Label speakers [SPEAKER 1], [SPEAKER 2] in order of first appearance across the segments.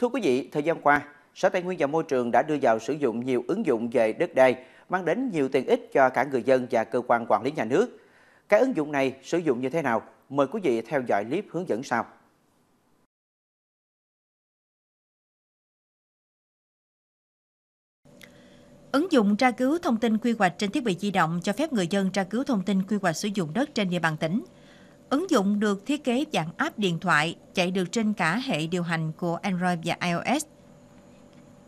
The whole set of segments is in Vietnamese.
[SPEAKER 1] Thưa quý vị, thời gian qua, Sở Tài nguyên và Môi trường đã đưa vào sử dụng nhiều ứng dụng về đất đai, mang đến nhiều tiện ích cho cả người dân và cơ quan quản lý nhà nước. Các ứng dụng này sử dụng như thế nào? Mời quý vị theo dõi clip hướng dẫn sau. Ứng dụng tra cứu thông tin quy hoạch trên thiết bị di động cho phép người dân tra cứu thông tin quy hoạch sử dụng đất trên địa bàn tỉnh – Ứng dụng được thiết kế dạng app điện thoại, chạy được trên cả hệ điều hành của Android và iOS.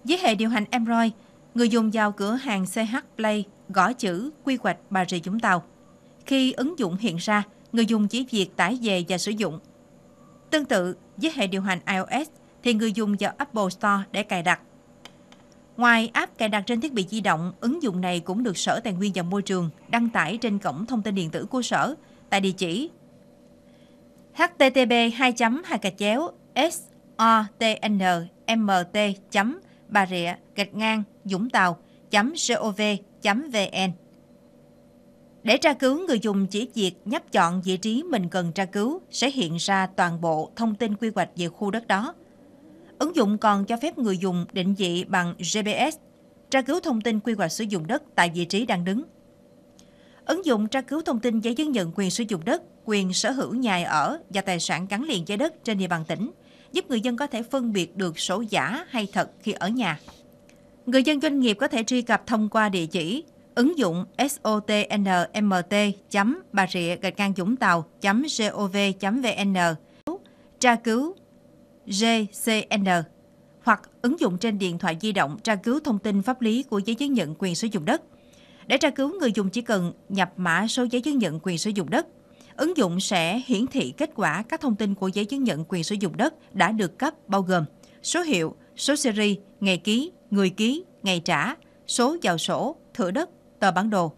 [SPEAKER 1] Với hệ điều hành Android, người dùng vào cửa hàng CH Play gõ chữ quy hoạch Bà Rịa Vũng Tàu. Khi ứng dụng hiện ra, người dùng chỉ việc tải về và sử dụng. Tương tự, với hệ điều hành iOS thì người dùng vào Apple Store để cài đặt. Ngoài app cài đặt trên thiết bị di động, ứng dụng này cũng được Sở Tài nguyên và Môi trường đăng tải trên cổng thông tin điện tử của Sở tại địa chỉ http 2 2 gạch chéo s o t sotn mt chấm bà rịa gạch ngang dũng tàu chấm gov chấm vn để tra cứu, người dùng chỉ việc nhấp chọn vị trí mình cần tra cứu sẽ hiện ra toàn bộ thông tin quy hoạch về khu đất đó. Ứng dụng còn cho phép người dùng định vị bằng GPS, tra cứu thông tin quy hoạch sử dụng đất tại vị trí đang đứng. Ứng dụng tra cứu thông tin giấy chứng nhận quyền sử dụng đất quyền sở hữu nhà ở và tài sản gắn liền với đất trên địa bàn tỉnh, giúp người dân có thể phân biệt được sổ giả hay thật khi ở nhà. Người dân doanh nghiệp có thể truy cập thông qua địa chỉ ứng dụng sotnmt.barịa-dũng-tàu.gov.vn tra cứu GCN hoặc ứng dụng trên điện thoại di động tra cứu thông tin pháp lý của giấy chứng nhận quyền sử dụng đất. Để tra cứu, người dùng chỉ cần nhập mã số giấy chứng nhận quyền sử dụng đất Ứng dụng sẽ hiển thị kết quả các thông tin của giấy chứng nhận quyền sử dụng đất đã được cấp bao gồm số hiệu, số seri, ngày ký, người ký, ngày trả, số vào sổ, thửa đất, tờ bản đồ.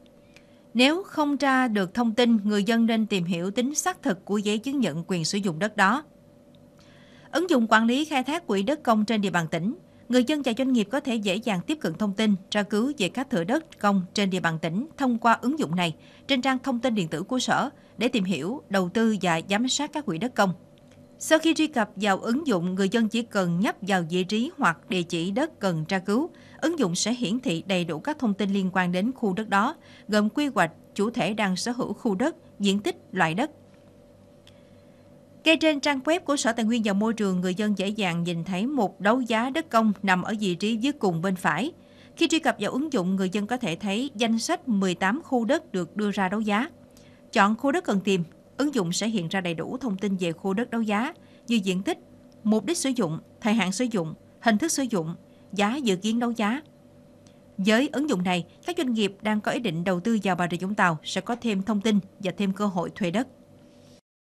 [SPEAKER 1] Nếu không tra được thông tin, người dân nên tìm hiểu tính xác thực của giấy chứng nhận quyền sử dụng đất đó. Ứng dụng quản lý khai thác quỹ đất công trên địa bàn tỉnh người dân và doanh nghiệp có thể dễ dàng tiếp cận thông tin, tra cứu về các thửa đất công trên địa bàn tỉnh thông qua ứng dụng này trên trang thông tin điện tử của sở để tìm hiểu, đầu tư và giám sát các quỹ đất công. Sau khi truy cập vào ứng dụng, người dân chỉ cần nhấp vào vị trí hoặc địa chỉ đất cần tra cứu. Ứng dụng sẽ hiển thị đầy đủ các thông tin liên quan đến khu đất đó, gồm quy hoạch, chủ thể đang sở hữu khu đất, diện tích, loại đất, ngay trên trang web của Sở Tài nguyên và Môi trường, người dân dễ dàng nhìn thấy một đấu giá đất công nằm ở vị trí dưới cùng bên phải. Khi truy cập vào ứng dụng, người dân có thể thấy danh sách 18 khu đất được đưa ra đấu giá. Chọn khu đất cần tìm, ứng dụng sẽ hiện ra đầy đủ thông tin về khu đất đấu giá như diện tích, mục đích sử dụng, thời hạn sử dụng, hình thức sử dụng, giá dự kiến đấu giá. Với ứng dụng này, các doanh nghiệp đang có ý định đầu tư vào Bà Rịa Vũng Tàu sẽ có thêm thông tin và thêm cơ hội thuê đất.